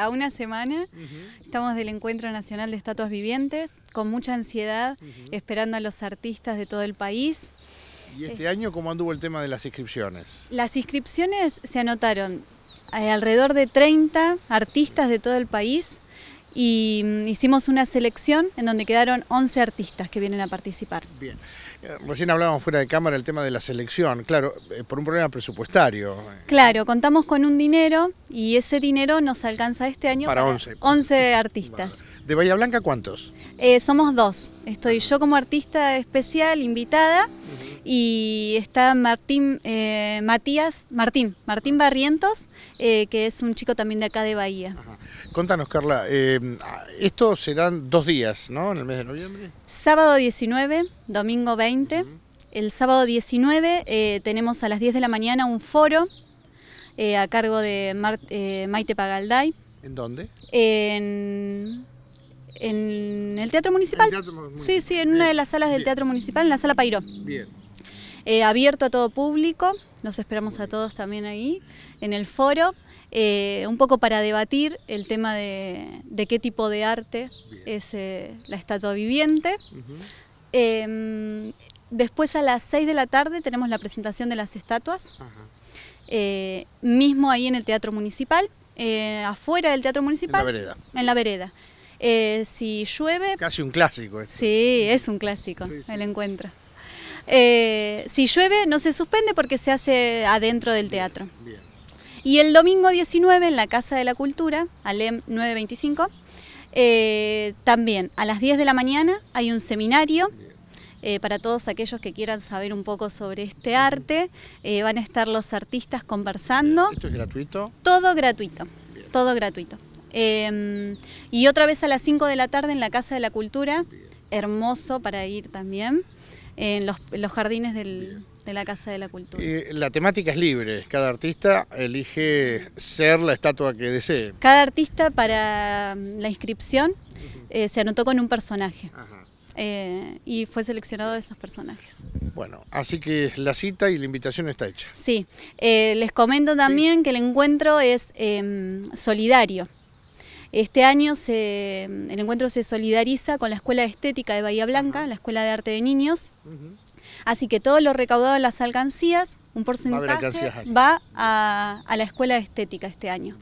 A una semana estamos del Encuentro Nacional de Estatuas Vivientes, con mucha ansiedad, esperando a los artistas de todo el país. ¿Y este año cómo anduvo el tema de las inscripciones? Las inscripciones se anotaron eh, alrededor de 30 artistas de todo el país y mm, hicimos una selección en donde quedaron 11 artistas que vienen a participar. Bien. Eh, recién hablábamos fuera de cámara el tema de la selección, claro, eh, por un problema presupuestario. Claro, contamos con un dinero y ese dinero nos alcanza este año para, 11. artistas. ¿De Bahía Blanca cuántos? Eh, somos dos. Estoy yo como artista especial, invitada, y está Martín eh, Matías, Martín, Martín Barrientos, eh, que es un chico también de acá de Bahía. Contanos, Carla, eh, estos serán dos días, ¿no? En el mes de noviembre. Sábado 19, domingo 20. El sábado 19 eh, tenemos a las 10 de la mañana un foro a cargo de Maite Pagalday. ¿En dónde? En el Teatro Municipal. Sí, sí, en una de las salas del Teatro Municipal, en la Sala Pairó. Bien. Eh, abierto a todo público, nos esperamos a todos también ahí en el foro, eh, un poco para debatir el tema de, qué tipo de arte es eh, la estatua viviente. Em, después a las 6 de la tarde tenemos la presentación de las estatuas, mismo ahí en el Teatro Municipal, afuera del Teatro Municipal. En la vereda. si llueve... Casi un clásico. Este. Sí, es un clásico el encuentro. Eh, si llueve, no se suspende porque se hace adentro del teatro. Y el domingo 19 en la Casa de la Cultura, Alem 925, eh, también a las 10 de la mañana hay un seminario. Eh, para todos aquellos que quieran saber un poco sobre este arte, van a estar los artistas conversando. ¿Esto es gratuito? Todo gratuito, todo gratuito. Em, y otra vez a las 5 de la tarde en la Casa de la Cultura, hermoso para ir también en los, jardines de la Casa de la Cultura. Eh, la temática es libre, cada artista elige ser la estatua que desee. Cada artista para mm, la inscripción eh, se anotó con un personaje. Eh, y fue seleccionado de esos personajes. Bueno, así que la cita y la invitación está hecha. Sí, les comento también que el encuentro es em, solidario. Este año el encuentro se solidariza con la Escuela Estética de Bahía Blanca, la Escuela de Arte de Niños. Así que todo lo recaudado en las alcancías, un porcentaje, va a, la Escuela Estética este año.